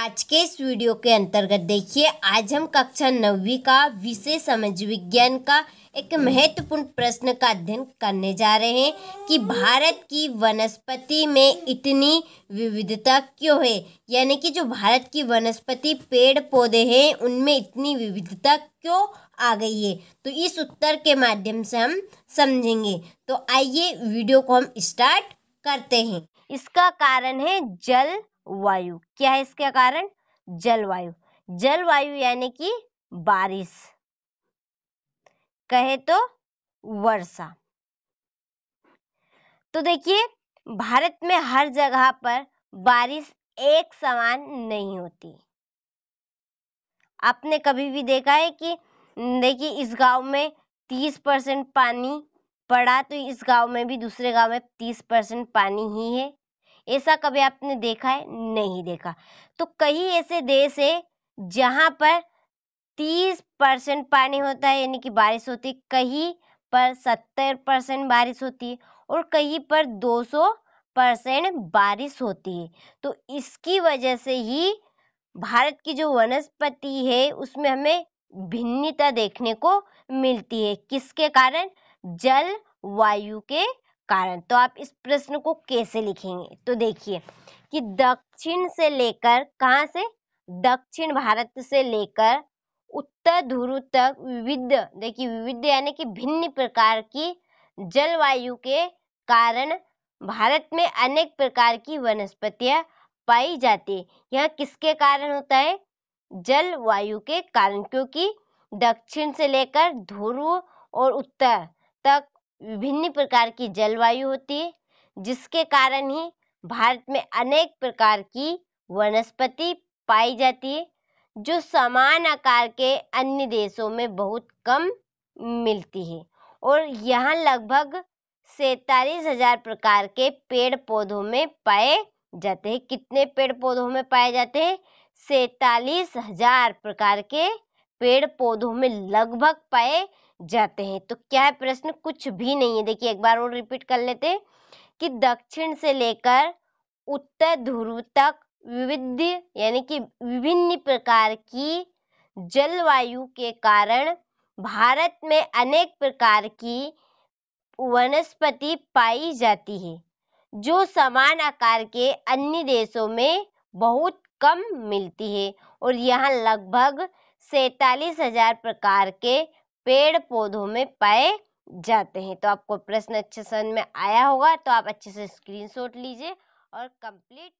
आज के इस वीडियो के अंतर्गत देखिए आज हम कक्षा नवी का विषय समझ विज्ञान का एक महत्वपूर्ण प्रश्न का अध्ययन करने जा रहे हैं कि भारत की वनस्पति में इतनी विविधता क्यों है यानी कि जो भारत की वनस्पति पेड़ पौधे हैं उनमें इतनी विविधता क्यों आ गई है तो इस उत्तर के माध्यम से हम समझेंगे तो आइए वीडियो को हम स्टार्ट करते हैं इसका कारण है जल वायु क्या है इसका कारण जलवायु जलवायु यानी कि बारिश कहे तो वर्षा तो देखिए भारत में हर जगह पर बारिश एक समान नहीं होती आपने कभी भी देखा है कि देखिए इस गांव में तीस परसेंट पानी पड़ा तो इस गांव में भी दूसरे गांव में तीस परसेंट पानी ही है ऐसा कभी आपने देखा है नहीं देखा तो कई ऐसे देश है जहाँ पर तीस परसेंट पानी होता है यानी कि बारिश होती है कहीं पर सत्तर परसेंट बारिश होती है और कहीं पर दो सौ परसेंट बारिश होती है तो इसकी वजह से ही भारत की जो वनस्पति है उसमें हमें भिन्नता देखने को मिलती है किसके कारण जल वायु के कारण तो आप इस प्रश्न को कैसे लिखेंगे तो देखिए कि दक्षिण से लेकर कहाँ से दक्षिण भारत से लेकर उत्तर ध्रुव तक विविध देखिए विविध यानी कि भिन्न प्रकार की जलवायु के कारण भारत में अनेक प्रकार की वनस्पतियां पाई जाती है यह किसके कारण होता है जलवायु के कारण क्योंकि दक्षिण से लेकर ध्रुव और उत्तर तक विभिन्न प्रकार की जलवायु होती है जिसके कारण ही भारत में अनेक प्रकार की वनस्पति पाई जाती है जो समान आकार के अन्य देशों में बहुत कम मिलती है और यहाँ लगभग सैतालीस हजार प्रकार के पेड़ पौधों में पाए जाते हैं कितने पेड़ पौधों में पाए जाते हैं सैतालीस हजार प्रकार के पेड़ पौधों में लगभग पाए जाते हैं तो क्या है प्रश्न कुछ भी नहीं है देखिए एक बार और रिपीट कर लेते हैं कि दक्षिण से लेकर उत्तर ध्रुव तक विविध यानी कि विभिन्न प्रकार की जलवायु के कारण भारत में अनेक प्रकार की वनस्पति पाई जाती है जो समान आकार के अन्य देशों में बहुत कम मिलती है और यहाँ लगभग सैतालीस हजार प्रकार के पेड़ पौधों में पाए जाते हैं तो आपको प्रश्न अच्छे समझ में आया होगा तो आप अच्छे से स्क्रीनशॉट लीजिए और कंप्लीट